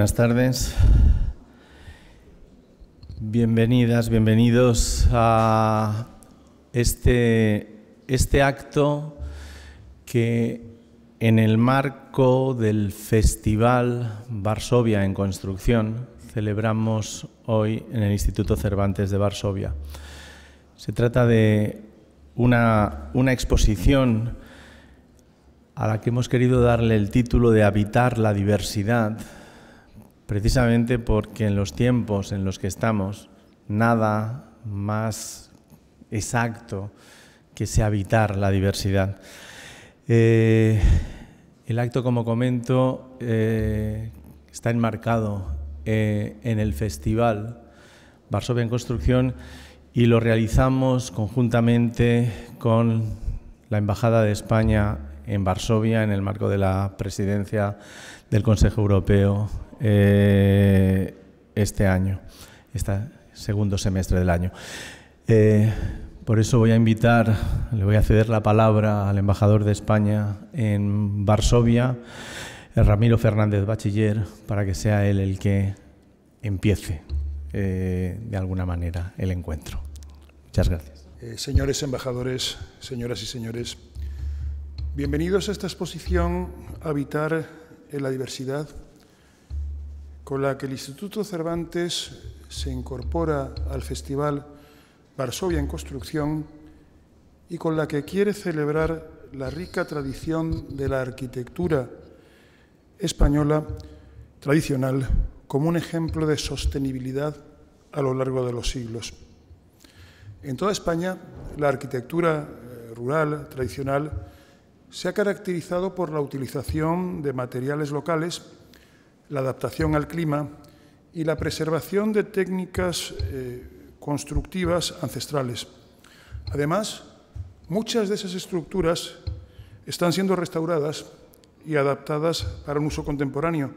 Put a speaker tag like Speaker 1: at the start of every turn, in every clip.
Speaker 1: buenas tardes. Bienvenidas, bienvenidos a este, este, acto que en el marco del Festival Varsovia en Construcción celebramos hoy en el Instituto Cervantes de Varsovia. Se trata de una, una exposición a la que hemos querido darle el título de Habitar la diversidad precisamente porque en los tiempos en los que estamos, nada más exacto que se habitar la diversidad. Eh, el acto, como comento, eh, está enmarcado eh, en el festival Varsovia en Construcción y lo realizamos conjuntamente con la Embajada de España en Varsovia en el marco de la presidencia del Consejo Europeo eh, este año, este segundo semestre del año. Eh, por eso voy a invitar, le voy a ceder la palabra al embajador de España en Varsovia, eh, Ramiro Fernández Bachiller, para que sea él el que empiece de alguna manera el encuentro. Muchas gracias.
Speaker 2: señores embajadores, señoras y señores, bienvenidos a esta exposición Habitar en la diversidad con la que el Instituto Cervantes se incorpora al Festival Varsovia en Construcción y con la que quiere celebrar la rica tradición de la arquitectura española tradicional como un ejemplo de sostenibilidad a lo largo de los siglos. En toda España, la arquitectura eh, rural tradicional se ha caracterizado por la utilización de materiales locales la adaptación al clima y la preservación de técnicas eh, constructivas ancestrales. Además, muchas de esas estructuras están siendo restauradas y adaptadas para un uso contemporáneo,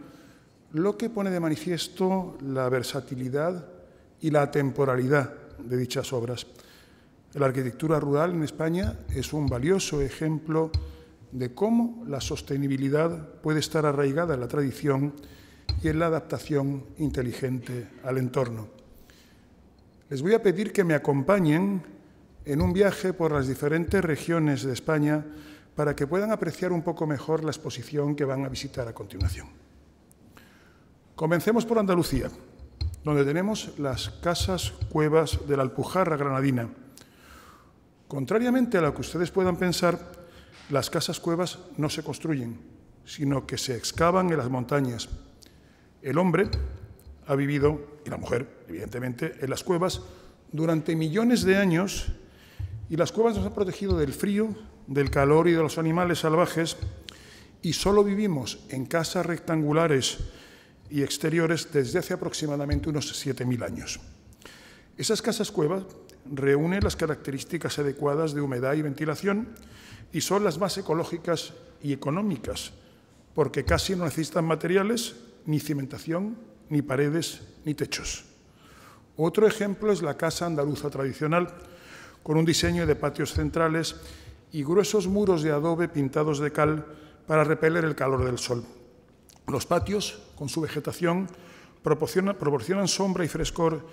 Speaker 2: lo que pone de manifiesto la versatilidad y la temporalidad de dichas obras. La arquitectura rural en España es un valioso ejemplo de cómo la sostenibilidad puede estar arraigada en la tradición y en la adaptación inteligente al entorno. Les voy a pedir que me acompañen en un viaje por las diferentes regiones de España para que puedan apreciar un poco mejor la exposición que van a visitar a continuación. Comencemos por Andalucía, donde tenemos las casas cuevas de la Alpujarra granadina. Contrariamente a lo que ustedes puedan pensar, las casas cuevas no se construyen, sino que se excavan en las montañas el hombre ha vivido, y la mujer, evidentemente, en las cuevas durante millones de años y las cuevas nos han protegido del frío, del calor y de los animales salvajes y solo vivimos en casas rectangulares y exteriores desde hace aproximadamente unos 7.000 años. Esas casas cuevas reúnen las características adecuadas de humedad y ventilación y son las más ecológicas y económicas, porque casi no necesitan materiales ni cimentación, ni paredes, ni techos. Otro ejemplo es la casa andaluza tradicional, con un diseño de patios centrales y gruesos muros de adobe pintados de cal para repeler el calor del sol. Los patios, con su vegetación, proporcionan, sombra y frescor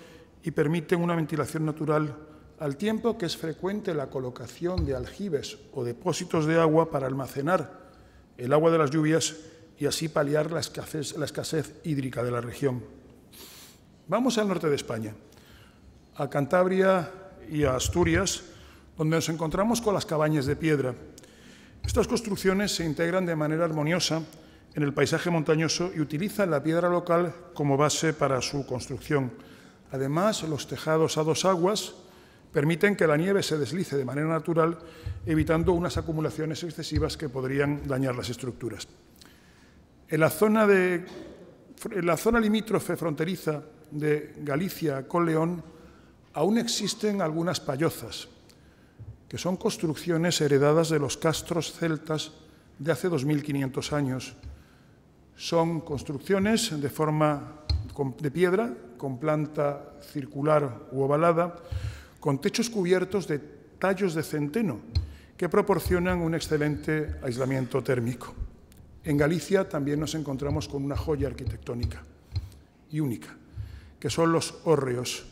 Speaker 2: y permiten una ventilación natural al tiempo que es frecuente la colocación de aljibes o depósitos de agua para almacenar el agua de las lluvias y así paliar la escasez, hídrica de la región. Vamos al norte de España, a Cantabria y a Asturias, donde nos encontramos con las cabañas de piedra. Estas construcciones se integran de manera armoniosa en el paisaje montañoso y utilizan la piedra local como base para su construcción. Además, los tejados a dos aguas permiten que la nieve se deslice de manera natural, evitando unas acumulaciones excesivas que podrían dañar las estructuras. En la zona, limítrofe fronteriza de Galicia con León aún existen algunas payozas, que son construcciones heredadas de los castros celtas de hace 2.500 años. Son construcciones de forma de piedra, con planta circular u ovalada, con techos cubiertos de tallos de centeno, que proporcionan un excelente aislamiento térmico. En Galicia también nos encontramos con una joya arquitectónica y única, que son los hórreos.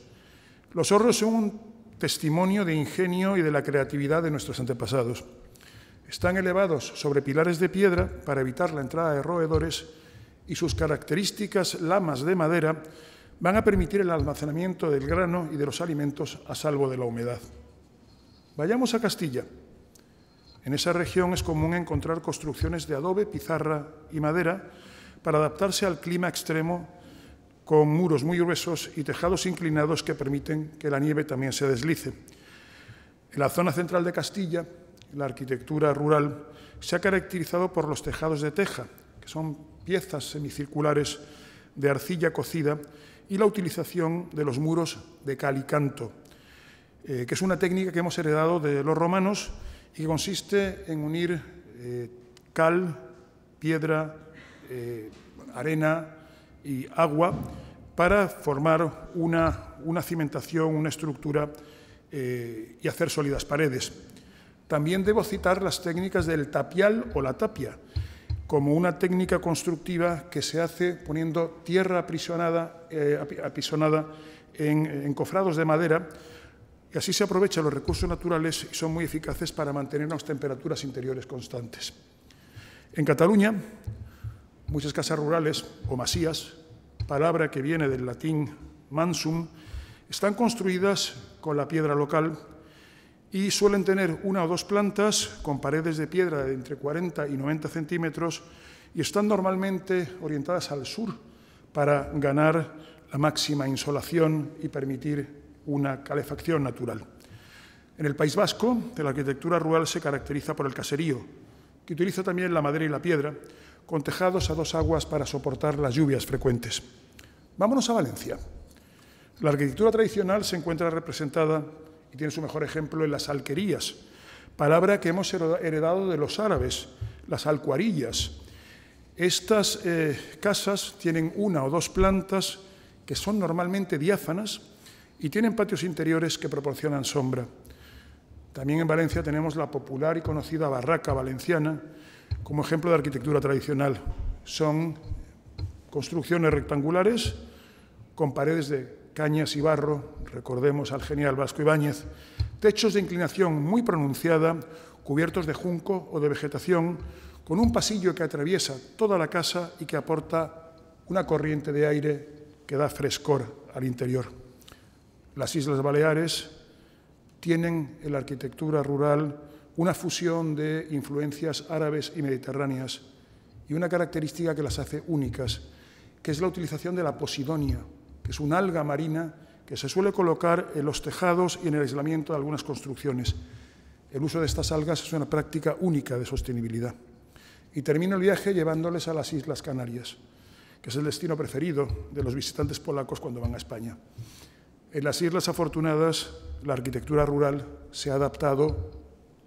Speaker 2: Los hórreos son un testimonio de ingenio y de la creatividad de nuestros antepasados. Están elevados sobre pilares de piedra para evitar la entrada de roedores y sus características lamas de madera van a permitir el almacenamiento del grano y de los alimentos a salvo de la humedad. Vayamos a Castilla. En esa región es común encontrar construcciones de adobe, pizarra y madera para adaptarse al clima extremo con muros muy gruesos y tejados inclinados que permiten que la nieve también se deslice. En la zona central de Castilla, la arquitectura rural se ha caracterizado por los tejados de teja, que son piezas semicirculares de arcilla cocida, y la utilización de los muros de cal y canto, eh, que es una técnica que hemos heredado de los romanos y consiste en unir eh, cal, piedra, eh, arena y agua para formar una, cimentación, una estructura eh, y hacer sólidas paredes. También debo citar las técnicas del tapial o la tapia, como una técnica constructiva que se hace poniendo tierra apisonada, apisonada en, en cofrados de madera y así se aprovechan los recursos naturales y son muy eficaces para mantener unas temperaturas interiores constantes. En Cataluña, muchas casas rurales o masías, palabra que viene del latín mansum, están construidas con la piedra local y suelen tener una o dos plantas con paredes de piedra de entre 40 y 90 centímetros y están normalmente orientadas al sur para ganar la máxima insolación y permitir una calefacción natural. En el País Vasco, la arquitectura rural se caracteriza por el caserío, que utiliza también la madera y la piedra, con tejados a dos aguas para soportar las lluvias frecuentes. Vámonos a Valencia. La arquitectura tradicional se encuentra representada y tiene su mejor ejemplo en las alquerías, palabra que hemos heredado de los árabes, las alcuarillas. Estas eh, casas tienen una o dos plantas que son normalmente diáfanas, y tienen patios interiores que proporcionan sombra. También en Valencia tenemos la popular y conocida barraca valenciana como ejemplo de arquitectura tradicional. Son construcciones rectangulares con paredes de cañas y barro, recordemos al genial Vasco Ibáñez, techos de inclinación muy pronunciada, cubiertos de junco o de vegetación, con un pasillo que atraviesa toda la casa y que aporta una corriente de aire que da frescor al interior las Islas Baleares tienen en la arquitectura rural una fusión de influencias árabes y mediterráneas y una característica que las hace únicas, que es la utilización de la posidonia, que es una alga marina que se suele colocar en los tejados y en el aislamiento de algunas construcciones. El uso de estas algas es una práctica única de sostenibilidad. Y termino el viaje llevándoles a las Islas Canarias, que es el destino preferido de los visitantes polacos cuando van a España. En las Islas Afortunadas, la arquitectura rural se ha adaptado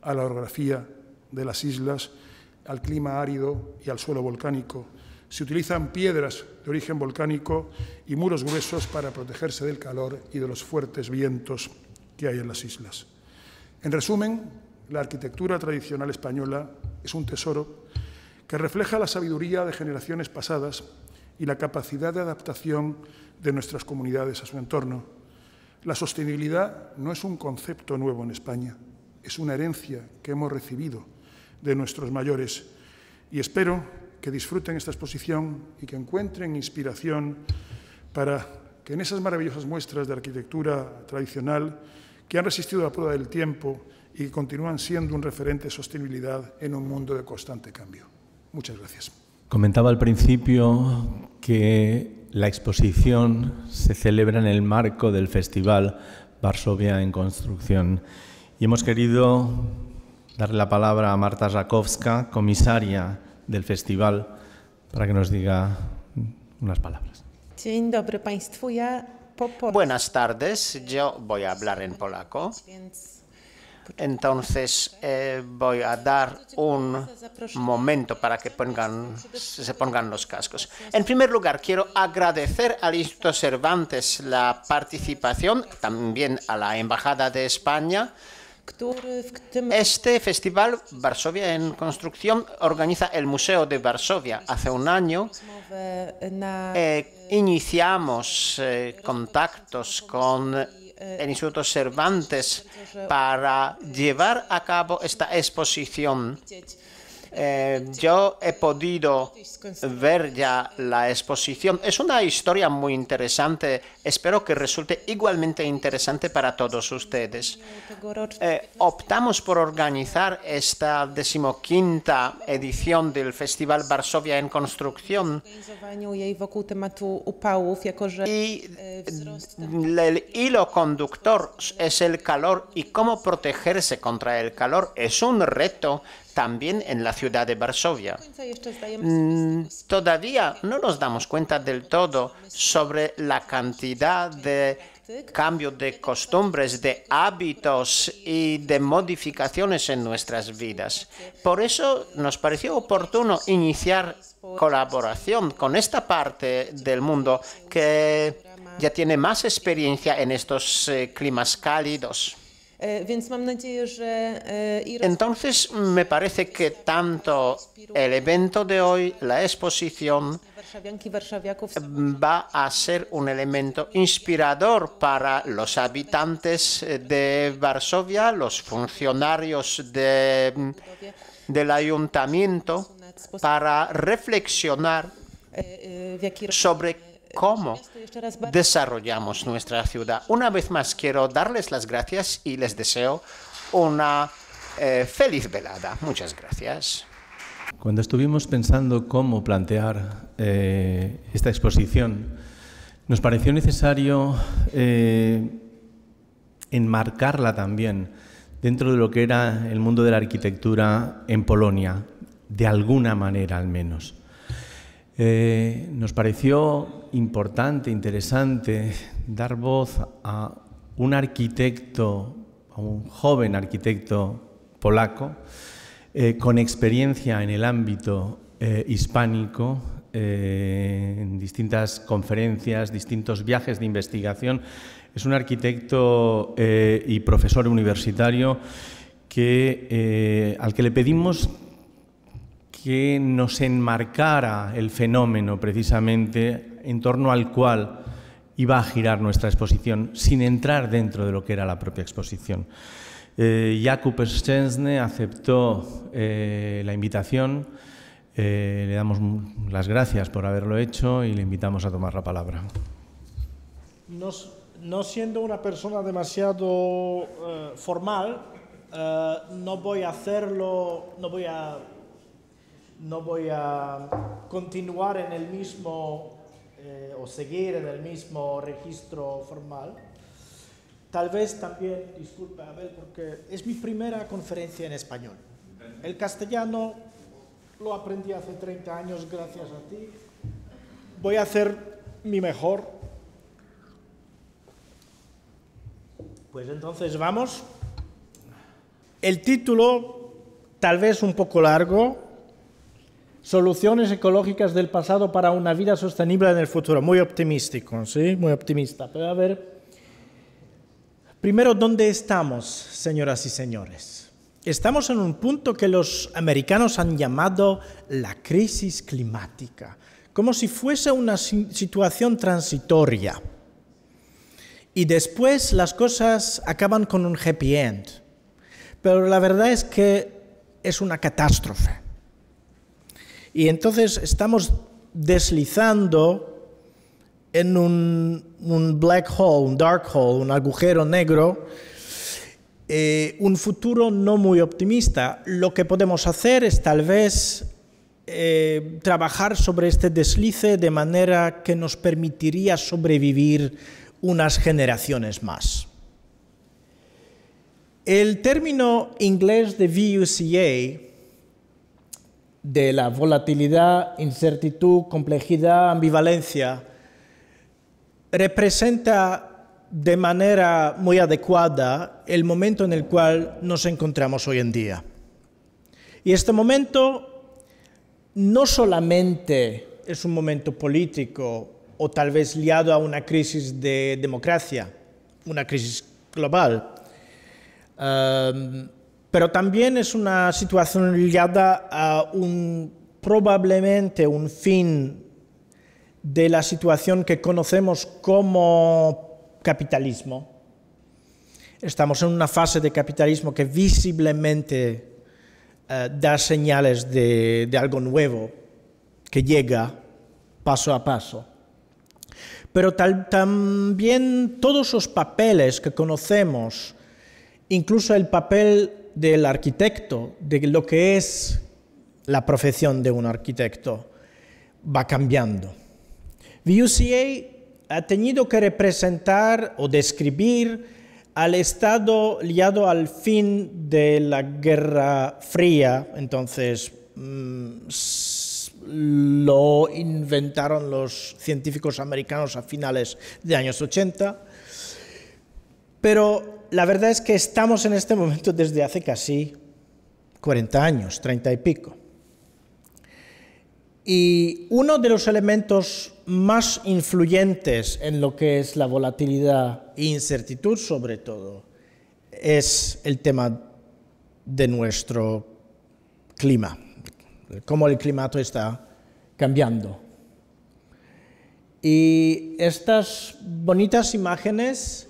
Speaker 2: a la orografía de las islas, al clima árido y al suelo volcánico. Se utilizan piedras de origen volcánico y muros gruesos para protegerse del calor y de los fuertes vientos que hay en las islas. En resumen, la arquitectura tradicional española es un tesoro que refleja la sabiduría de generaciones pasadas y la capacidad de adaptación de nuestras comunidades a su entorno la sostenibilidad no es un concepto nuevo en España, es una herencia que hemos recibido de nuestros mayores y espero que disfruten esta exposición y que encuentren inspiración para que en esas maravillosas muestras de arquitectura tradicional que han resistido la prueba del tiempo y continúan siendo un referente de sostenibilidad en un mundo de constante cambio. Muchas gracias.
Speaker 1: Comentaba al principio que la exposición se celebra en el marco del Festival Varsovia en Construcción y hemos querido darle la palabra a Marta Rakowska, comisaria del festival, para que nos diga unas palabras.
Speaker 3: Buenas tardes, yo voy a hablar en polaco. Entonces eh, voy a dar un momento para que se pongan los cascos. En primer lugar, quiero agradecer al Instituto Cervantes la participación, también a la Embajada de España. Este festival Varsovia en Construcción organiza el Museo de Varsovia. Hace un año eh, eh, iniciamos contactos con en Instituto Cervantes para llevar a cabo esta exposición eh, yo he podido ver ya la exposición. Es una historia muy interesante. Espero que resulte igualmente interesante para todos ustedes. Eh, optamos por organizar esta decimoquinta edición del Festival Varsovia en Construcción y eh, el hilo conductor es el calor y cómo protegerse contra el calor es un reto también en la ciudad de Varsovia. Mm, todavía no nos damos cuenta del todo sobre la cantidad de cambios de costumbres, de hábitos y de modificaciones en nuestras vidas. Por eso nos pareció oportuno iniciar colaboración con esta parte del mundo que ya tiene más experiencia en estos eh, climas cálidos. E, e, Entonces, me parece que tanto el evento de hoy, la exposición, eh, va a ser un elemento inspirador para los habitantes eh, de Varsovia, los funcionarios de, mm, del ayuntamiento, para reflexionar e, sobre cómo desarrollamos nuestra ciudad. Una vez más, quiero darles las gracias y les deseo una eh, feliz velada. Muchas gracias.
Speaker 1: Cuando estuvimos pensando cómo plantear eh, esta exposición, nos pareció necesario eh, enmarcarla también dentro de lo que era el mundo de la arquitectura en Polonia, de alguna manera al menos. Eh, nos pareció importante, interesante, dar voz a un arquitecto, a un joven arquitecto polaco, eh, con experiencia en el ámbito eh, hispánico, en distintas conferencias, distintos viajes de investigación. Es un arquitecto y profesor universitario que, al que le pedimos que nos enmarcara el fenómeno precisamente en torno al cual iba a girar nuestra exposición, sin entrar dentro de lo que era la propia exposición. Eh, Jakub aceptó eh, la invitación, eh, le damos las gracias por haberlo hecho y le invitamos a tomar la palabra.
Speaker 4: No, no siendo una persona demasiado eh, formal, no voy a hacerlo, no voy a no voy a continuar en el mismo eh, o seguir en el mismo registro formal. Tal vez también, disculpe Abel, porque es mi primera conferencia en español. El castellano lo aprendí hace 30 años gracias a ti. Voy a hacer mi mejor. Pues entonces vamos. El título, tal vez un poco largo, Soluciones ecológicas del pasado para una vida sostenible en el futuro. Muy optimístico, ¿sí? Muy optimista. Pero a ver, primero, ¿dónde estamos, señoras y señores? Estamos en un punto que los americanos han llamado la crisis climática, como si fuese una situación transitoria. Y después las cosas acaban con un happy end. Pero la verdad es que es una catástrofe. Y entonces estamos deslizando en un, black hole, un dark hole, un agujero negro, eh, un futuro no muy optimista. Lo que podemos hacer es tal vez eh, trabajar sobre este deslice de manera que nos permitiría sobrevivir unas generaciones más. El término inglés de VUCA de la volatilidad, incertidumbre, complejidad, ambivalencia, representa de manera muy adecuada el momento en el cual nos encontramos hoy en día. Y este momento no solamente es un momento político o tal vez liado a una crisis de democracia, una crisis global, pero también es una situación ligada a un, probablemente un fin de la situación que conocemos como capitalismo. Estamos en una fase de capitalismo que visiblemente eh, da señales de, algo nuevo que llega paso a paso. Pero también todos los papeles que conocemos, incluso el papel del arquitecto, de lo que es la profesión de un arquitecto, va cambiando. VUCA ha tenido que representar o describir al Estado liado al fin de la Guerra Fría, entonces mm, lo inventaron los científicos americanos a finales de años 80, pero la verdad es que estamos en este momento desde hace casi 40 años, 30 y pico. Y uno de los elementos más influyentes en lo que es la volatilidad e incertidumbre, sobre todo, es el tema de nuestro clima, cómo el clima está cambiando. Y estas bonitas imágenes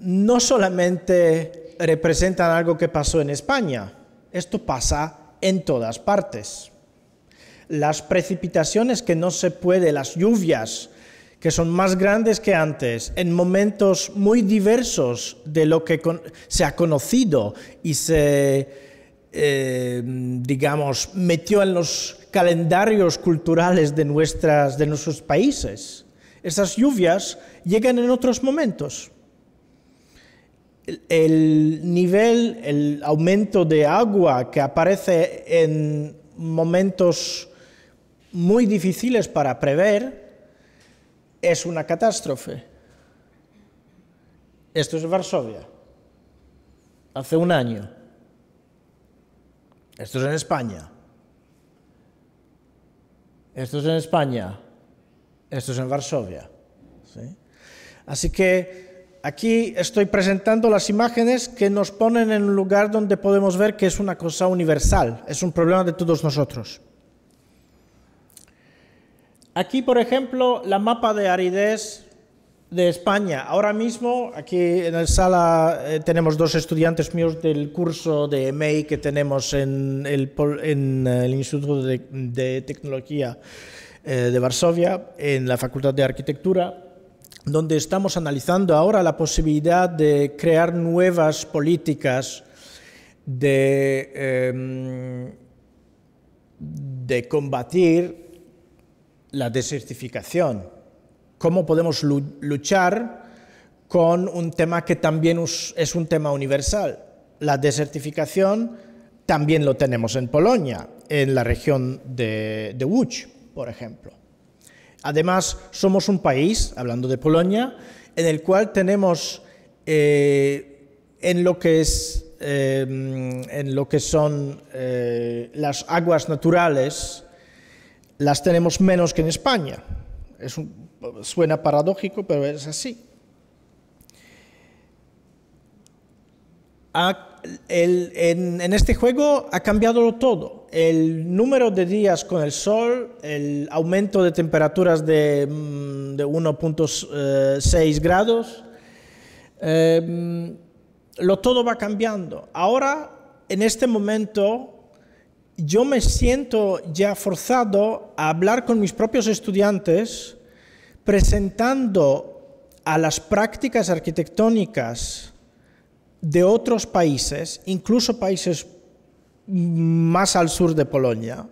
Speaker 4: no solamente representan algo que pasó en España, esto pasa en todas partes. Las precipitaciones que no se puede, las lluvias que son más grandes que antes, en momentos muy diversos de lo que se ha conocido y se, eh, digamos, metió en los calendarios culturales de, de nuestros países. Esas lluvias llegan en otros momentos el nivel, el aumento de agua que aparece en momentos muy difíciles para prever, es una catástrofe. Esto es Varsovia, hace un año. Esto es en España. Esto es en España. Esto es en Varsovia. Así que Aquí estoy presentando las imágenes que nos ponen en un lugar donde podemos ver que es una cosa universal, es un problema de todos nosotros. Aquí, por ejemplo, la mapa de aridez de España. Ahora mismo, aquí en la sala eh, tenemos dos estudiantes míos del curso de MEI que tenemos en el, eh, Instituto de, Tecnología eh, de Varsovia, en la Facultad de Arquitectura donde estamos analizando ahora la posibilidad de crear nuevas políticas de, em, de combatir la desertificación. ¿Cómo podemos luchar con un tema que también es un tema universal? La desertificación también lo tenemos en Polonia, en la región de, de por ejemplo. Además, somos un país, hablando de Polonia, en el cual tenemos eh, en, lo que es, eh, en lo que son eh, las aguas naturales, las tenemos menos que en España. Es suena paradójico, pero es así en, este juego ha cambiado todo. El número de días con el sol, el aumento de temperaturas de, 1.6 mm, eh, grados, em, lo todo va cambiando. Ahora, en este momento, yo me siento ya forzado a hablar con mis propios estudiantes presentando a las prácticas arquitectónicas de otros países, incluso países más al sur de Polonia,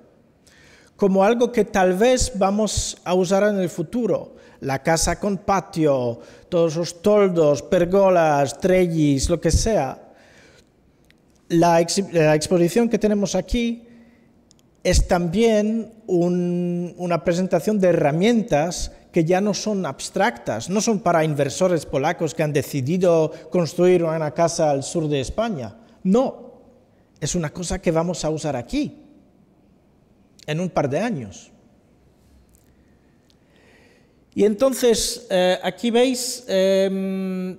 Speaker 4: como algo que tal vez vamos a usar en el futuro. La casa con patio, todos los toldos, pergolas, trellis, lo que sea. La, exposición que tenemos aquí es también una presentación de herramientas que ya no son abstractas, no son para inversores polacos que han decidido construir una casa al sur de España. No, es una cosa que vamos a usar aquí en un par de años. Y entonces eh, aquí veis eh,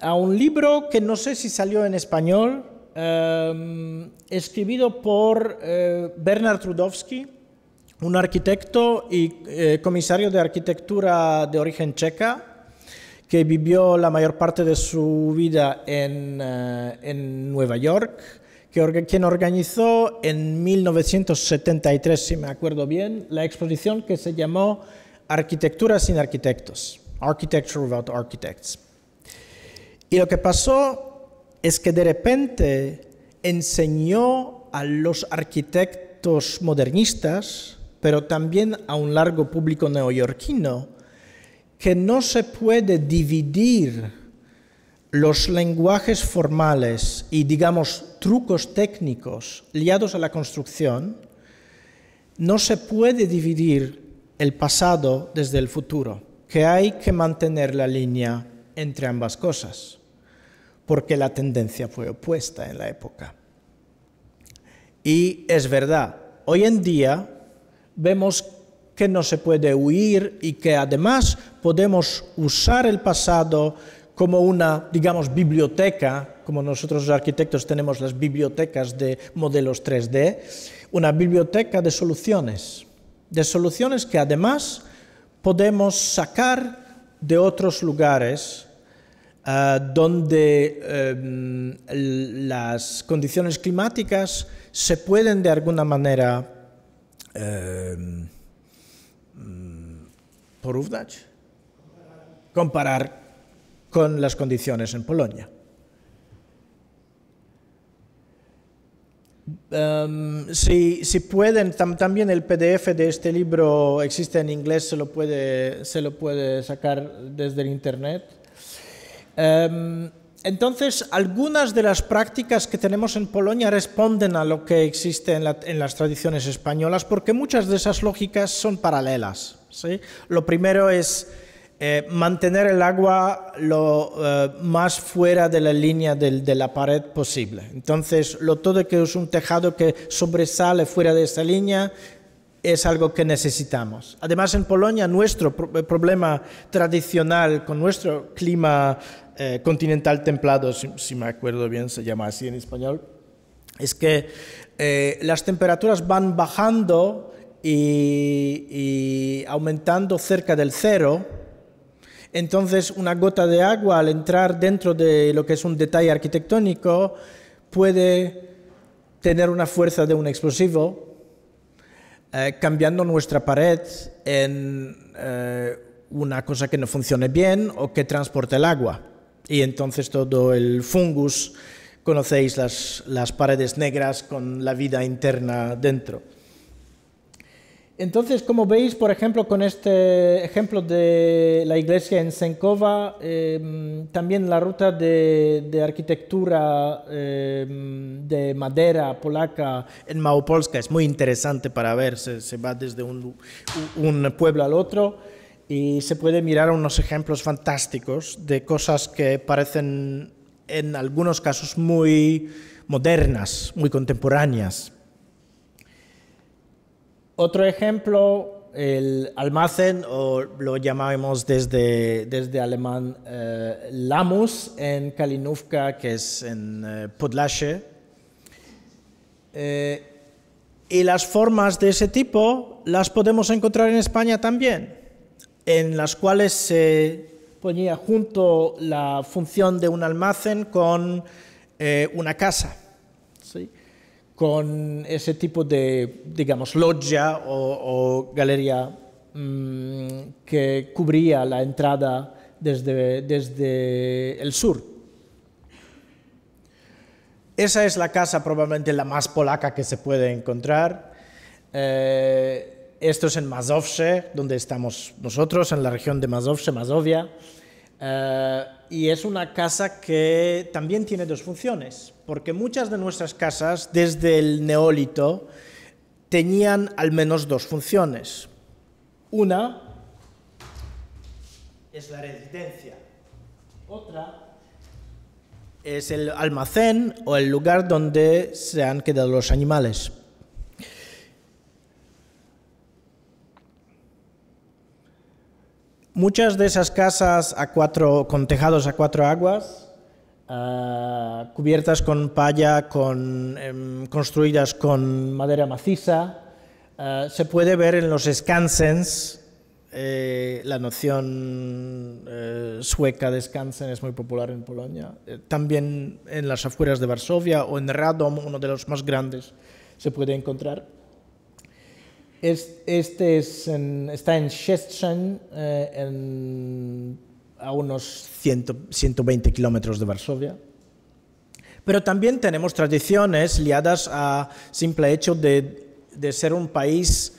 Speaker 4: a un libro que no sé si salió en español, eh, escribido por Bernard Rudowski un arquitecto y eh, comisario de arquitectura de origen checa que vivió la mayor parte de su vida en, eh, Nueva York, que quien organizó en 1973, si me acuerdo bien, la exposición que se llamó Arquitectura sin arquitectos, Architecture Without Architects. Y lo que pasó es que de repente enseñó a los arquitectos modernistas pero también a un largo público neoyorquino, que no se puede dividir los lenguajes formales y, digamos, trucos técnicos liados a la construcción, no se puede dividir el pasado desde el futuro, que hay que mantener la línea entre ambas cosas, porque la tendencia fue opuesta en la época. Y es verdad, hoy en día vemos que no se puede huir y que además podemos usar el pasado como una, digamos, biblioteca, como nosotros los arquitectos tenemos las bibliotecas de modelos 3D, una biblioteca de soluciones, de soluciones que además podemos sacar de otros lugares eh, donde em, las condiciones climáticas se pueden de alguna manera Em, mm, porównać, comparar con las condiciones en Polonia. Em, si, pueden, también el PDF de este libro existe en inglés, se lo puede, se lo puede sacar desde el internet. Em, entonces, algunas de las prácticas que tenemos en Polonia responden a lo que existe en, las tradiciones españolas, porque muchas de esas lógicas son paralelas. ¿sí? Lo primero es eh, mantener el agua lo eh, más fuera de la línea de la pared posible. Entonces, lo todo que es un tejado que sobresale fuera de esa línea es algo que necesitamos. Además, en Polonia nuestro problema tradicional con nuestro clima eh, continental templado, si, me acuerdo bien, se llama así en español, es que eh, las temperaturas van bajando y, aumentando cerca del cero. Entonces, una gota de agua al entrar dentro de lo que es un detalle arquitectónico puede tener una fuerza de un explosivo, eh, cambiando nuestra pared en una cosa que no funcione bien o que transporte el agua y entonces todo el fungus, conocéis las, paredes negras con la vida interna dentro. Entonces, como veis, por ejemplo, con este ejemplo de la iglesia en Senkova, em, también la ruta de, arquitectura em, de madera polaca en Małopolska es muy interesante para ver, se, se va desde un, un, pueblo al otro y se puede mirar unos ejemplos fantásticos de cosas que parecen en algunos casos muy modernas, muy contemporáneas. Otro ejemplo, el almacén, o lo llamamos desde, desde alemán eh, Lamus, en Kalinovka, que es en eh, eh, y las formas de ese tipo las podemos encontrar en España también en las cuales se ponía junto la función de un almacén con eh, una casa, con ese tipo de, digamos, loggia o, galería mm, que cubría la entrada desde, desde el sur. Esa es la casa probablemente la más polaca que se puede encontrar. Eh, esto es en Mazovse, donde estamos nosotros, en la región de Mazovse, Mazovia. Eh, y es una casa que también tiene dos funciones, porque muchas de nuestras casas desde el Neólito, tenían al menos dos funciones. Una es la residencia, otra es el almacén o el lugar donde se han quedado los animales. Muchas de esas casas a cuatro, con tejados a cuatro aguas, ah, cubiertas con palla, em, construidas con madera maciza, ah, se puede ver en los scansens, eh, la noción eh, sueca de skansen es muy popular en Polonia, eh, también en las afueras de Varsovia o en Radom, uno de los más grandes, se puede encontrar este está en Szczecin, eh, a unos 120 kilómetros de Varsovia. Pero también tenemos tradiciones liadas a simple hecho de, ser un país,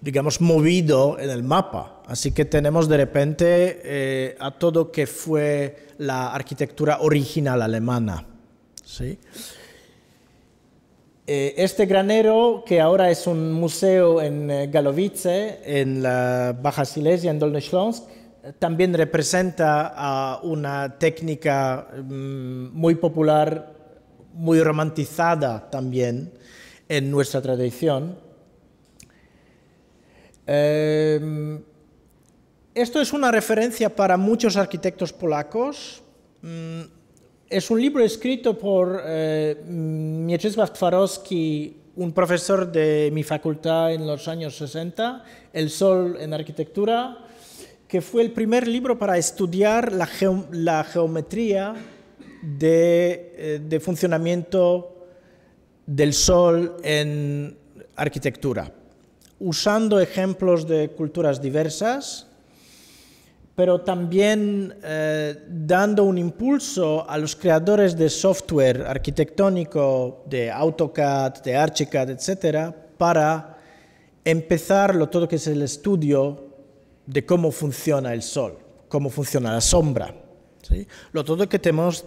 Speaker 4: digamos, movido en el mapa. Así que tenemos de repente eh, a todo que fue la arquitectura original alemana. ¿sí? Eh, este granero, que ahora es un museo en eh, Galovice, en la Baja Silesia, en Dolny también representa una técnica mm, muy popular, muy romantizada también en nuestra tradición. Em, esto es una referencia para muchos arquitectos polacos. Mm, es un libro escrito por eh, Mieczysław Twarowski, un profesor de mi facultad en los años 60, El Sol en Arquitectura, que fue el primer libro para estudiar la, geometría eh, de, funcionamiento del Sol en arquitectura, usando ejemplos de culturas diversas pero también eh, dando un impulso a los creadores de software arquitectónico, de AutoCAD, de Archicad, etc., para empezar lo todo que es el estudio de cómo funciona el sol, cómo funciona la sombra, lo todo que tenemos,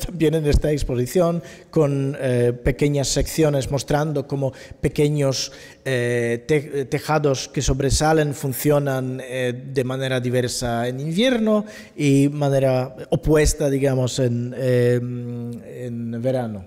Speaker 4: también en esta exposición con eh, pequeñas secciones mostrando cómo pequeños eh, tejados que sobresalen funcionan eh, de manera diversa en invierno y manera opuesta, digamos, en, em, verano.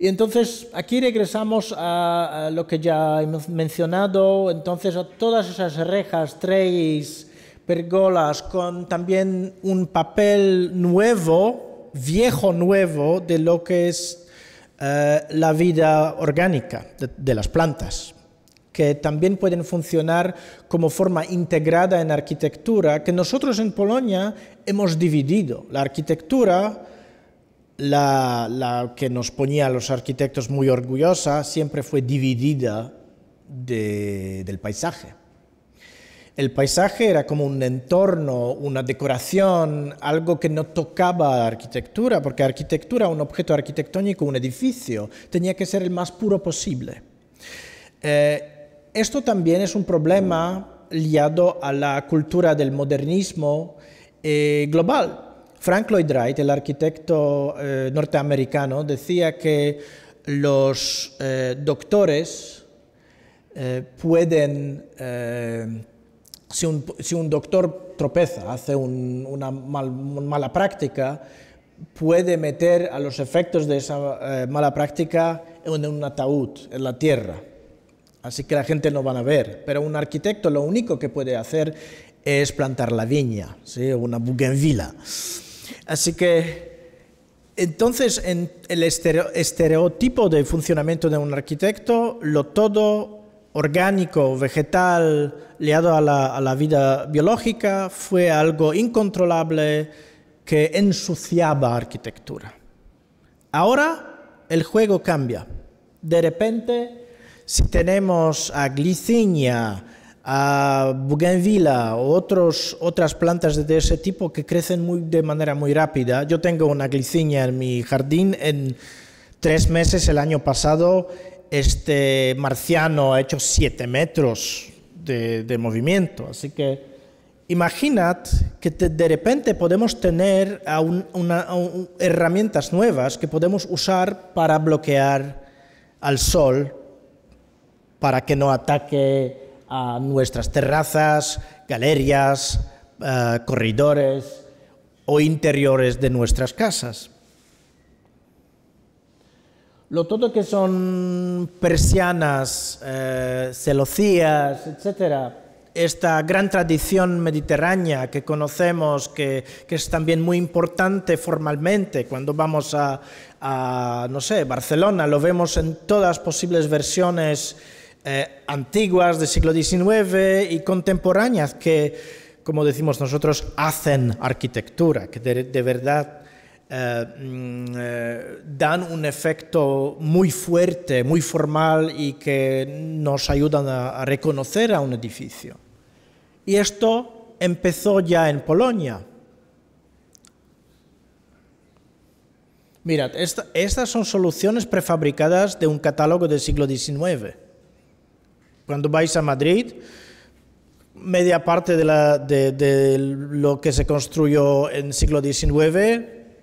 Speaker 4: Y entonces aquí regresamos a, lo que ya hemos mencionado, entonces a todas esas rejas, tres pergolas con también un papel nuevo, viejo nuevo, de lo que es eh, la vida orgánica de, las plantas que también pueden funcionar como forma integrada en arquitectura, que nosotros en Polonia hemos dividido. La arquitectura, la, que nos ponía a los arquitectos muy orgullosa, siempre fue dividida del paisaje. El paisaje era como un entorno, una decoración, algo que no tocaba la a arquitectura, porque arquitectura, un objeto arquitectónico, un edificio, tenía que ser el más puro posible. Eh, esto también es un problema liado a la cultura del modernismo eh, global. Frank Lloyd Wright, el arquitecto eh, norteamericano, decía que los doctores pueden si un, doctor tropeza, hace una mala práctica, puede meter a los efectos de esa eh, mala práctica en un ataúd, en la tierra. Así que la gente no van a ver. Pero un arquitecto lo único que puede hacer es plantar la viña, ¿sí? una bougainvilla. Así que entonces en el estereotipo de funcionamiento de un arquitecto, lo todo orgánico, vegetal, liado a la, vida biológica, fue algo incontrolable que ensuciaba arquitectura. Ahora el juego cambia. De repente, si tenemos a glicinia, a bougainvillea o otras plantas de ese tipo que crecen muy, de manera muy rápida. Yo tengo una glicinia en mi jardín en tres meses el año pasado este marciano ha hecho siete metros de, movimiento. Así que imaginad que de repente podemos tener herramientas nuevas que podemos usar para bloquear al sol, para que no ataque a nuestras terrazas, galerías, eh, corredores o interiores de nuestras casas lo todo que son persianas, eh, celosías, etcétera, esta gran tradición mediterránea que conocemos, que, es también muy importante formalmente. Cuando vamos a, no sé, Barcelona, lo vemos en todas posibles versiones eh, antiguas del siglo XIX y contemporáneas que, como decimos nosotros, hacen arquitectura, que de verdad eh, mm, eh, dan un efecto muy fuerte, muy formal y que nos ayudan a, reconocer a un edificio. Y esto empezó ya en Polonia. Mirad, estas son soluciones prefabricadas de un catálogo del siglo XIX. Cuando vais a Madrid, media parte de, de lo que se construyó en el siglo XIX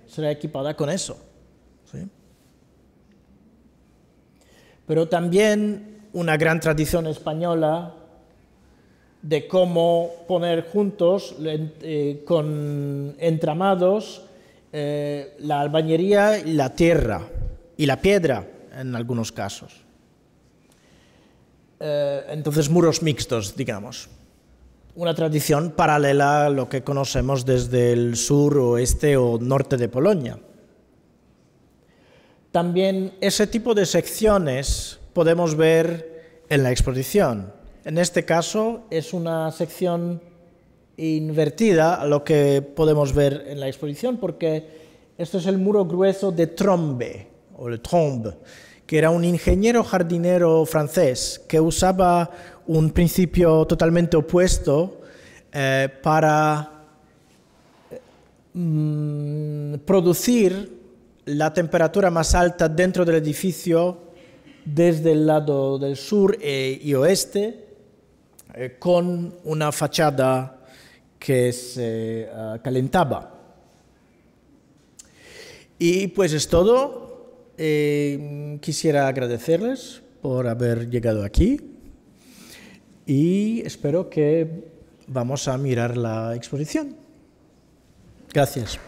Speaker 4: será equipada con eso. Pero también una gran tradición española de cómo poner juntos eh, con entramados eh, la albañería y la tierra y la piedra en algunos casos. Eh, entonces muros mixtos, digamos una tradición paralela a lo que conocemos desde el sur, oeste o norte de Polonia. También ese tipo de secciones podemos ver en la exposición. En este caso es una sección invertida a lo que podemos ver en la exposición porque esto es el muro grueso de Trombe o el Trombe que era un ingeniero jardinero francés que usaba un principio totalmente opuesto eh, para mm, producir la temperatura más alta dentro del edificio desde el lado del sur eh, y oeste, eh, con una fachada que se calentaba. Y pues es todo, eh, quisiera agradecerles por haber llegado aquí y espero que vamos a mirar la exposición. Gracias.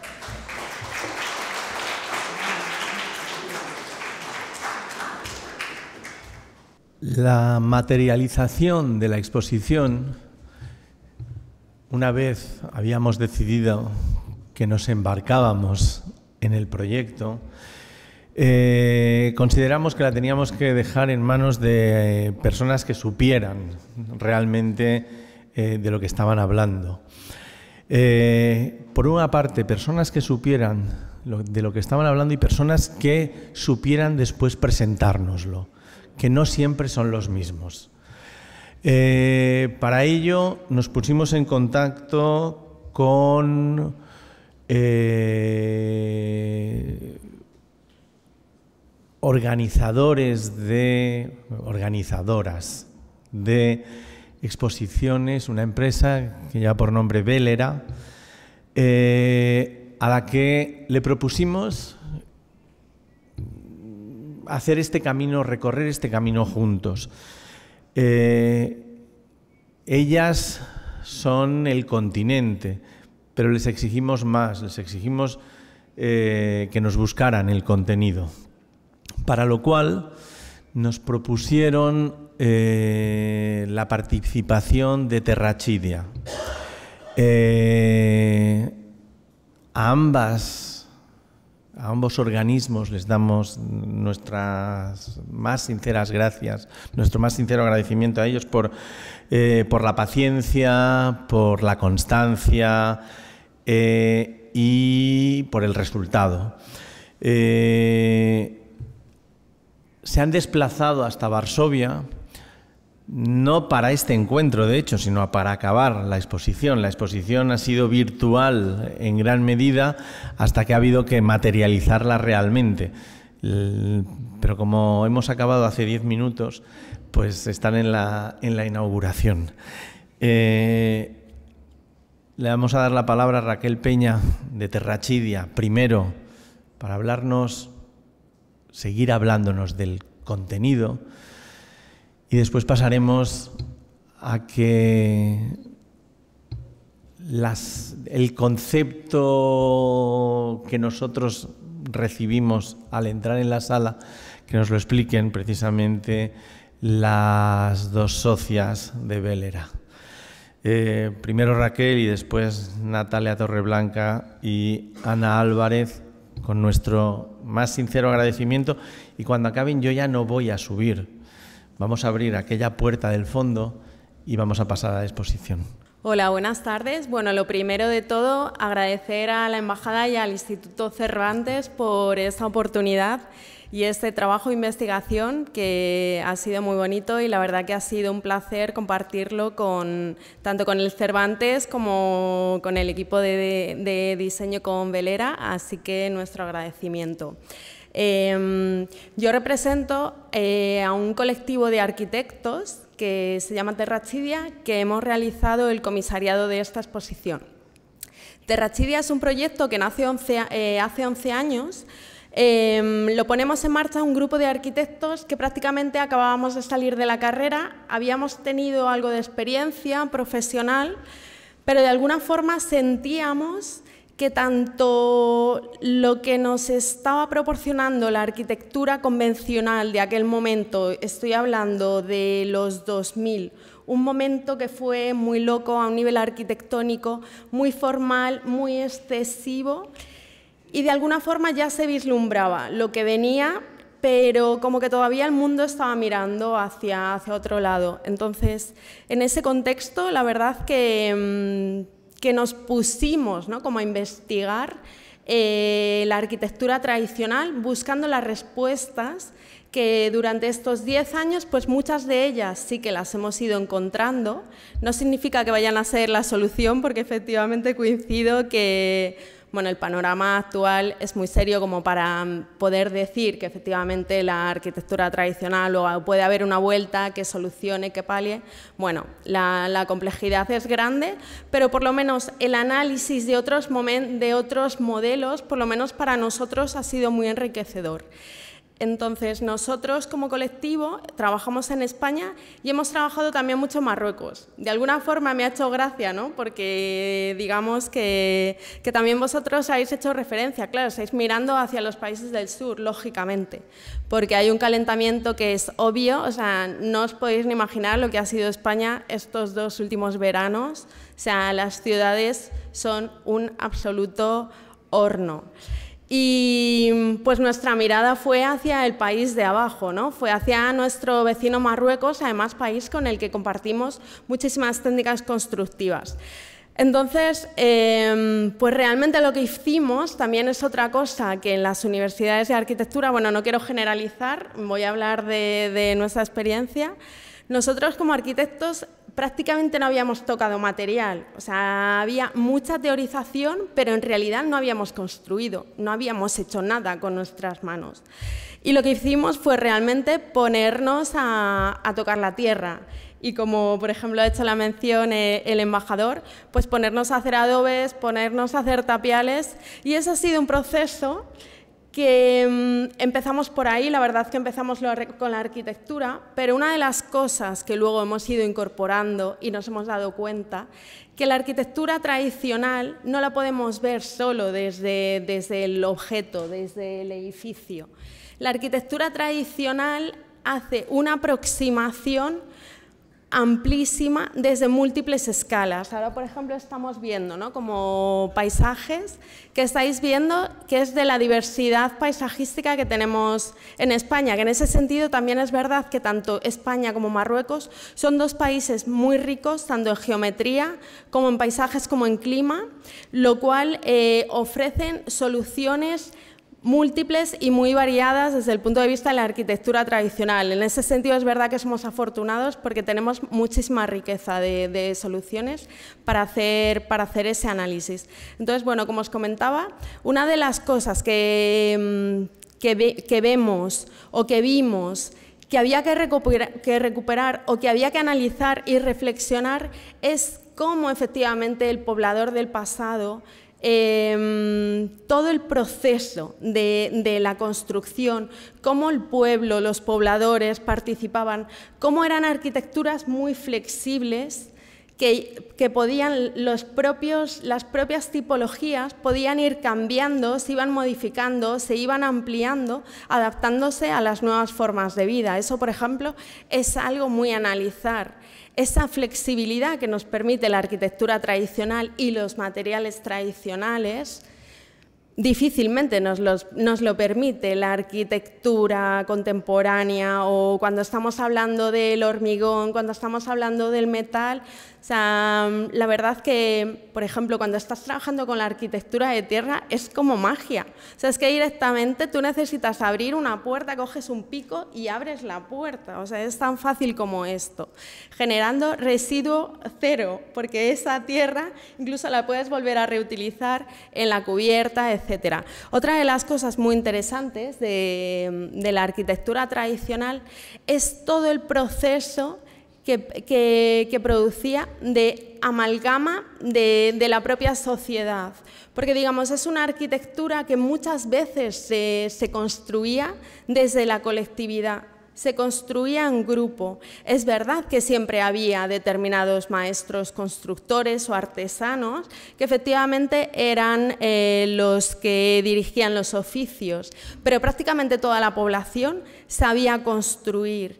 Speaker 1: La materialización de la exposición, una vez habíamos decidido que nos embarcábamos en el proyecto, eh, consideramos que la teníamos que dejar en manos de eh, personas que supieran realmente eh, de lo que estaban hablando. por una parte, personas que supieran de lo que estaban hablando y personas que supieran después presentárnoslo, que no siempre son los mismos. para ello nos pusimos en contacto con organizadores de, organizadoras de exposiciones, una empresa que ya por nombre Velera, eh, a la que le propusimos hacer este camino, recorrer este camino juntos. Eh, ellas son el continente, pero les exigimos más, les exigimos eh, que nos buscaran el contenido. Para lo cual nos propusieron eh, la participación de Terrachidia. Eh, a, ambas, a ambos organismos les damos nuestras más sinceras gracias, nuestro más sincero agradecimiento a ellos por, eh, la paciencia, por la constancia y por el resultado se han desplazado hasta Varsovia, no para este encuentro, de hecho, sino para acabar la exposición. La exposición ha sido virtual en gran medida hasta que ha habido que materializarla realmente. Pero como hemos acabado hace diez minutos, pues están en la, inauguración. Eh, le vamos a dar la palabra a Raquel Peña de Terrachidia, primero, para hablarnos seguir hablándonos del contenido y después pasaremos a que las, el concepto que nosotros recibimos al entrar en la sala, que nos lo expliquen precisamente las dos socias de Velera. Eh, primero Raquel y después Natalia Torreblanca y Ana Álvarez con nuestro más sincero agradecimiento y cuando acaben yo ya no voy a subir. Vamos a abrir aquella puerta del fondo y vamos a pasar a la exposición.
Speaker 5: Hola, buenas tardes. Bueno, lo primero de todo, agradecer a la Embajada y al Instituto Cervantes por esta oportunidad y este trabajo de investigación que ha sido muy bonito y la verdad que ha sido un placer compartirlo tanto con el Cervantes como con el equipo de, diseño con Velera, así que nuestro agradecimiento. Em, yo represento eh, a un colectivo de arquitectos que se llama Terrachidia, que hemos realizado el comisariado de esta exposición. Terrachidia es un proyecto que nace eh, hace 11 años Em, lo ponemos en marcha un grupo de arquitectos que prácticamente acabábamos de salir de la carrera, habíamos tenido algo de experiencia profesional, pero de alguna forma sentíamos que tanto lo que nos estaba proporcionando la arquitectura convencional de aquel momento, estoy hablando de los 2000, un momento que fue muy loco a un nivel arquitectónico, muy formal, muy excesivo, y de alguna forma ya se vislumbraba lo que venía, pero como que todavía el mundo estaba mirando hacia, hacia otro lado. Entonces, en ese contexto, la verdad que, mm, que nos pusimos ¿no? como a investigar eh, la arquitectura tradicional buscando las respuestas que durante estos 10 años, pues muchas de ellas sí que las hemos ido encontrando. No significa que vayan a ser la solución, porque efectivamente coincido que bueno, el panorama actual es muy serio como para mm, poder decir que efectivamente la arquitectura tradicional o ah, puede haber una vuelta que solucione, que palie. Bueno, la, complejidad es grande, pero por lo menos el análisis de otros, de otros modelos, por lo menos para nosotros ha sido muy enriquecedor. Entonces, nosotros como colectivo trabajamos en España y hemos trabajado también mucho en Marruecos. De alguna forma me ha hecho gracia, Porque digamos que, que también vosotros habéis hecho referencia, claro, estáis mirando hacia los países del sur, lógicamente, porque hay un calentamiento que es obvio, o sea, no os podéis ni imaginar lo que ha sido España estos dos últimos veranos, o sea, las ciudades son un absoluto horno. Y pues nuestra mirada fue hacia el país de abajo, ¿no? Fue hacia nuestro vecino Marruecos, además país con el que compartimos muchísimas técnicas constructivas. Entonces, em, pues realmente lo que hicimos también es otra cosa que en las universidades de arquitectura, bueno, no quiero generalizar, voy a hablar de nuestra experiencia. Nosotros como arquitectos prácticamente no habíamos tocado material, o sea, había mucha teorización, pero en realidad no habíamos construido, no habíamos hecho nada con nuestras manos. Y lo que hicimos fue realmente ponernos a, tocar la tierra. Y como, por ejemplo, ha hecho la mención eh, el embajador, pues ponernos a hacer adobes, ponernos a hacer tapiales. Y eso ha sido un proceso que mm, empezamos por ahí, la verdad que empezamos con la arquitectura, pero una de las cosas que luego hemos ido incorporando y nos hemos dado cuenta, que la arquitectura tradicional no la podemos ver solo desde, desde el objeto, desde el edificio. La arquitectura tradicional hace una aproximación amplísima desde múltiples escalas. Ahora, por ejemplo, estamos viendo como paisajes que estáis viendo que es de la diversidad paisajística que tenemos en España, que en ese sentido también es verdad que tanto España como Marruecos son dos países muy ricos, tanto en geometría como en paisajes como en clima, lo cual eh, ofrecen soluciones múltiples y muy variadas desde el punto de vista de la arquitectura tradicional. En ese sentido es verdad que somos afortunados porque tenemos muchísima riqueza de, soluciones para hacer, para hacer ese análisis. Entonces, bueno, como os comentaba, una de las cosas que, mm, que, vemos o que vimos que había que recuperar o que había que analizar y reflexionar es cómo efectivamente el poblador del pasado Em, todo el proceso de, la construcción, cómo el pueblo, los pobladores participaban, cómo eran arquitecturas muy flexibles que, podían las propias tipologías podían ir cambiando, se iban modificando, se iban ampliando, adaptándose a las nuevas formas de vida. Eso, por ejemplo, es algo muy analizar esa flexibilidad que nos permite la arquitectura tradicional y los materiales tradicionales difícilmente nos, lo permite la arquitectura contemporánea o cuando estamos hablando del hormigón, cuando estamos hablando del metal. sea, la verdad que, por ejemplo, cuando estás trabajando con la arquitectura de tierra es como magia. sea, es que directamente tú necesitas abrir una puerta, coges un pico y abres la puerta. O sea, es tan fácil como esto, generando residuo cero, porque esa tierra incluso la puedes volver a reutilizar en la cubierta, etc otra de las cosas muy interesantes de, la arquitectura tradicional es todo el proceso que, producía de amalgama de, la propia sociedad. Porque, digamos, es una arquitectura que muchas veces se, se construía desde la colectividad se construía en grupo. Es verdad que siempre había determinados maestros constructores o artesanos que efectivamente eran eh, los que dirigían los oficios, pero prácticamente toda la población sabía construir.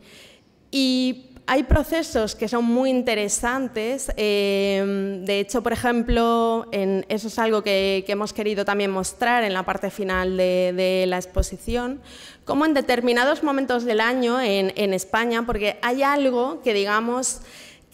Speaker 5: Y hay procesos que son muy interesantes. Eh, de hecho, por ejemplo, eso es algo que, hemos querido también mostrar en la parte final de la exposición, como en determinados momentos del año en, España, porque hay algo que digamos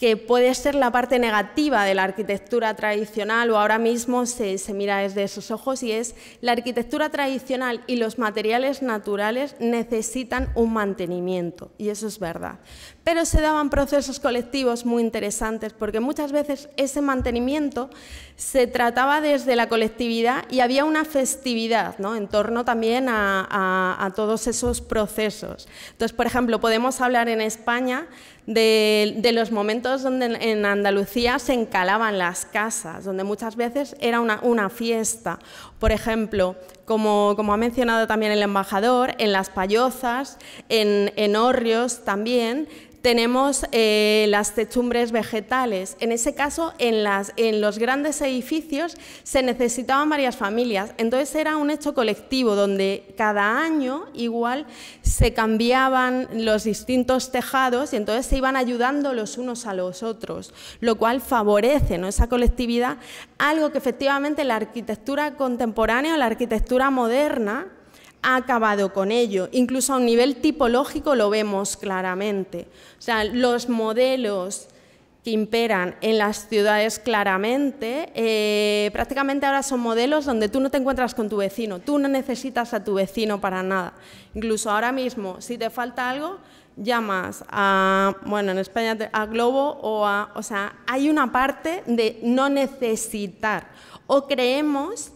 Speaker 5: que puede ser la parte negativa de la arquitectura tradicional o ahora mismo se, mira desde sus ojos y es la arquitectura tradicional y los materiales naturales necesitan un mantenimiento y eso es verdad pero se daban procesos colectivos muy interesantes porque muchas veces ese mantenimiento se trataba desde la colectividad y había una festividad en torno también a, todos esos procesos. Entonces, por ejemplo, podemos hablar en España de, los momentos donde en Andalucía se encalaban las casas, donde muchas veces era una, fiesta. Por ejemplo, como, ha mencionado también el embajador, en Las Payozas, en, en también, tenemos eh, las techumbres vegetales. En ese caso, en, las, en los grandes edificios se necesitaban varias familias. Entonces era un hecho colectivo donde cada año igual se cambiaban los distintos tejados y entonces se iban ayudando los unos a los otros, lo cual favorece ¿no? esa colectividad, algo que efectivamente la arquitectura contemporánea o la arquitectura moderna ha acabado con ello. Incluso a un nivel tipológico lo vemos claramente. O sea, los modelos que imperan en las ciudades claramente, eh, prácticamente ahora son modelos donde tú no te encuentras con tu vecino, tú no necesitas a tu vecino para nada. Incluso ahora mismo, si te falta algo, llamas a, bueno, en España a Globo o a, o sea, hay una parte de no necesitar. O creemos,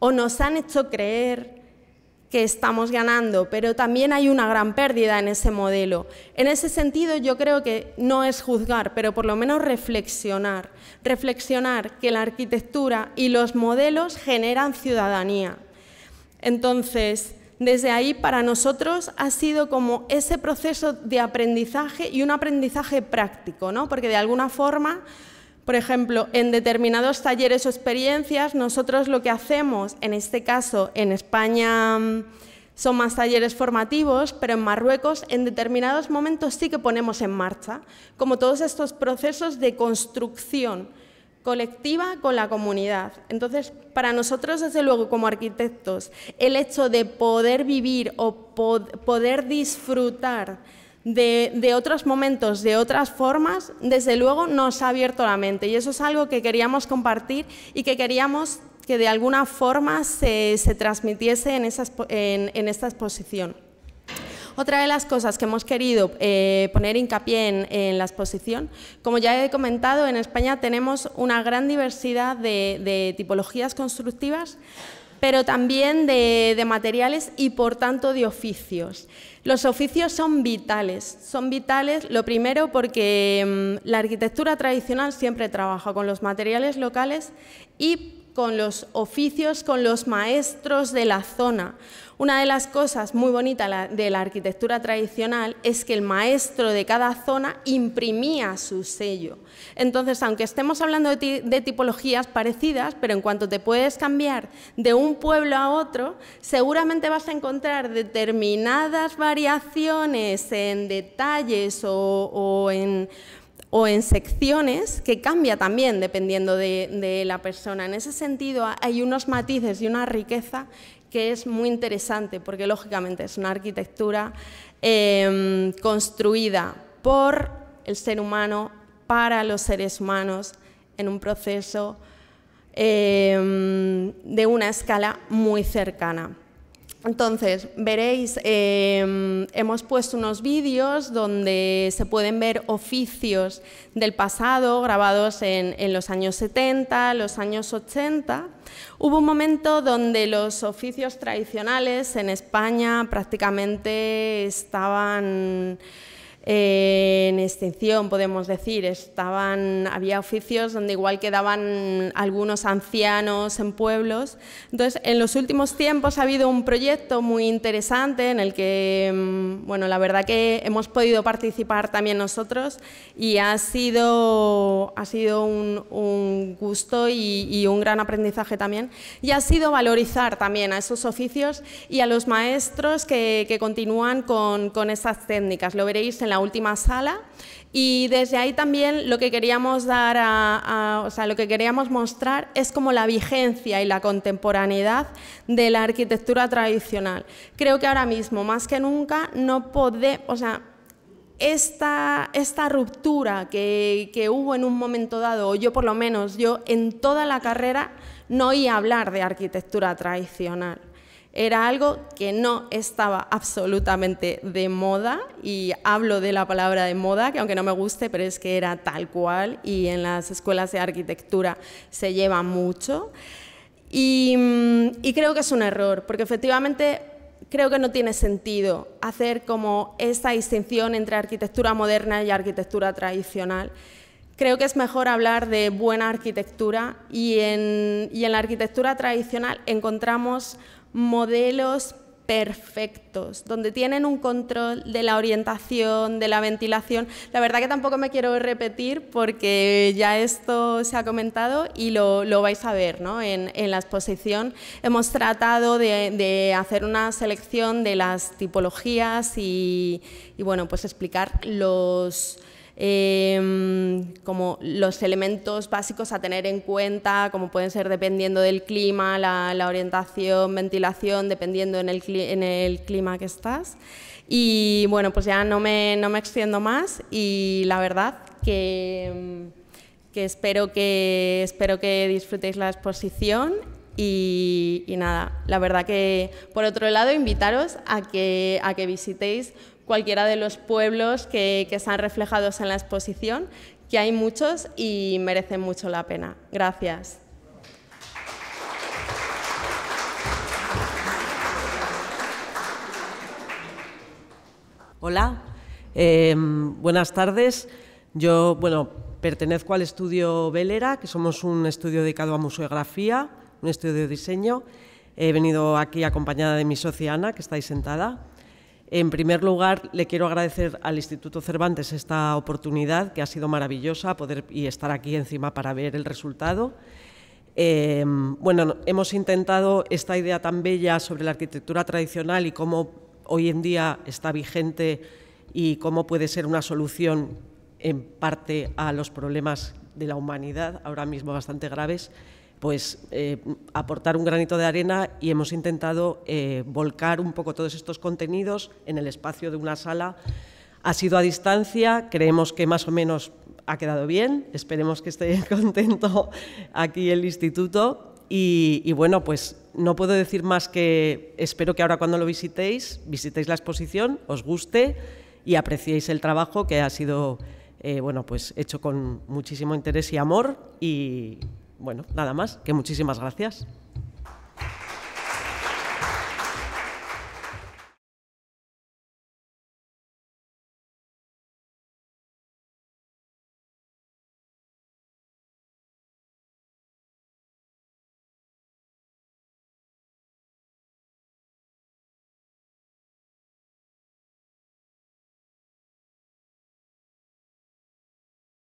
Speaker 5: o nos han hecho creer que estamos ganando, pero también hay una gran pérdida en ese modelo. En ese sentido, yo creo que no es juzgar, pero por lo menos reflexionar. Reflexionar que la arquitectura y los modelos generan ciudadanía. Entonces, desde ahí para nosotros ha sido como ese proceso de aprendizaje y un aprendizaje práctico, ¿no? Porque de alguna forma por ejemplo, en determinados talleres o experiencias, nosotros lo que hacemos, en este caso en España mm, son más talleres formativos, pero en Marruecos en determinados momentos sí que ponemos en marcha, como todos estos procesos de construcción colectiva con la comunidad. Entonces, para nosotros, desde luego, como arquitectos, el hecho de poder vivir o poder disfrutar de, otros momentos, de otras formas, desde luego nos ha abierto la mente. Y eso es algo que queríamos compartir y que queríamos que de alguna forma se, transmitiese en, esta exposición. Otra de las cosas que hemos querido eh, poner hincapié en, la exposición, como ya he comentado, en España tenemos una gran diversidad de, tipologías constructivas, pero también de materiales y, por tanto, de oficios. Los oficios son vitales, son vitales lo primero porque mm, la arquitectura tradicional siempre trabaja con los materiales locales y con los oficios, con los maestros de la zona. Una de las cosas muy bonitas de la arquitectura tradicional es que el maestro de cada zona imprimía su sello. Entonces, aunque estemos hablando de, tipologías parecidas, pero en cuanto te puedes cambiar de un pueblo a otro, seguramente vas a encontrar determinadas variaciones en detalles o en o en secciones que cambia también dependiendo de, la persona. En ese sentido hay unos matices y una riqueza que es muy interesante porque lógicamente es una arquitectura em, construida por el ser humano, para los seres humanos, en un proceso em, de una escala muy cercana. Entonces, veréis, em, hemos puesto unos vídeos donde se pueden ver oficios del pasado grabados en, en, los años 70, los años 80. Hubo un momento donde los oficios tradicionales en España prácticamente estaban en extinción, podemos decir. Estaban, había oficios donde igual quedaban algunos ancianos en pueblos. Entonces, en los últimos tiempos ha habido un proyecto muy interesante en el que, mm, bueno, la verdad que hemos podido participar también nosotros y ha sido, ha sido un, gusto y, un gran aprendizaje también. Y ha sido valorizar también a esos oficios y a los maestros que, que continúan con, con esas técnicas. Lo veréis en la última sala. Y desde ahí también lo que queríamos dar lo que queríamos mostrar es como la vigencia y la contemporaneidad de la arquitectura tradicional. Creo que ahora mismo, más que nunca, no podemos, o sea, esta, esta, ruptura que, que, hubo en un momento dado, o yo por lo menos, yo en toda la carrera no oí hablar de arquitectura tradicional. Era algo que no estaba absolutamente de moda y hablo de la palabra de moda, que aunque no me guste, pero es que era tal cual y en las escuelas de arquitectura se lleva mucho. Mm, y, creo que es un error, porque efectivamente creo que no tiene sentido hacer como esta distinción entre arquitectura moderna y arquitectura tradicional. Creo que es mejor hablar de buena arquitectura y en, y en la arquitectura tradicional encontramos modelos perfectos, donde tienen un control de la orientación, de la ventilación. La verdad que tampoco me quiero repetir porque ya esto se ha comentado y lo, lo vais a ver ¿no? en, en, la exposición. Hemos tratado de, de, hacer una selección de las tipologías y, y bueno, pues explicar los Em, como los elementos básicos a tener en cuenta, como pueden ser dependiendo del clima, la, orientación, ventilación, dependiendo en el, clima que estás. Y bueno, pues ya no me, no me extiendo más y la verdad que, que, espero, que espero que disfrutéis la exposición y, nada, la verdad que por otro lado invitaros a que, a que visitéis cualquiera de los pueblos que, están reflejados en la exposición, que hay muchos y merecen mucho la pena. Gracias. Hola,
Speaker 6: em, buenas tardes. Yo, bueno, pertenezco al estudio Velera, que somos un estudio dedicado a museografía, un estudio de diseño. He venido aquí acompañada de mi socia Ana, que está ahí sentada. En primer lugar, le quiero agradecer al Instituto Cervantes esta oportunidad, que ha sido maravillosa poder y estar aquí encima para ver el resultado. Em, bueno, hemos intentado esta idea tan bella sobre la arquitectura tradicional y cómo hoy en día está vigente y cómo puede ser una solución en parte a los problemas de la humanidad, ahora mismo bastante graves pues eh, aportar un granito de arena y hemos intentado eh, volcar un poco todos estos contenidos en el espacio de una sala. Ha sido a distancia, creemos que más o menos ha quedado bien, esperemos que esté contento aquí el instituto y, bueno, pues no puedo decir más que espero que ahora cuando lo visitéis, visitéis la exposición, os guste y apreciéis el trabajo que ha sido eh, bueno, pues hecho con muchísimo interés y amor y, bueno, nada más, que muchísimas gracias.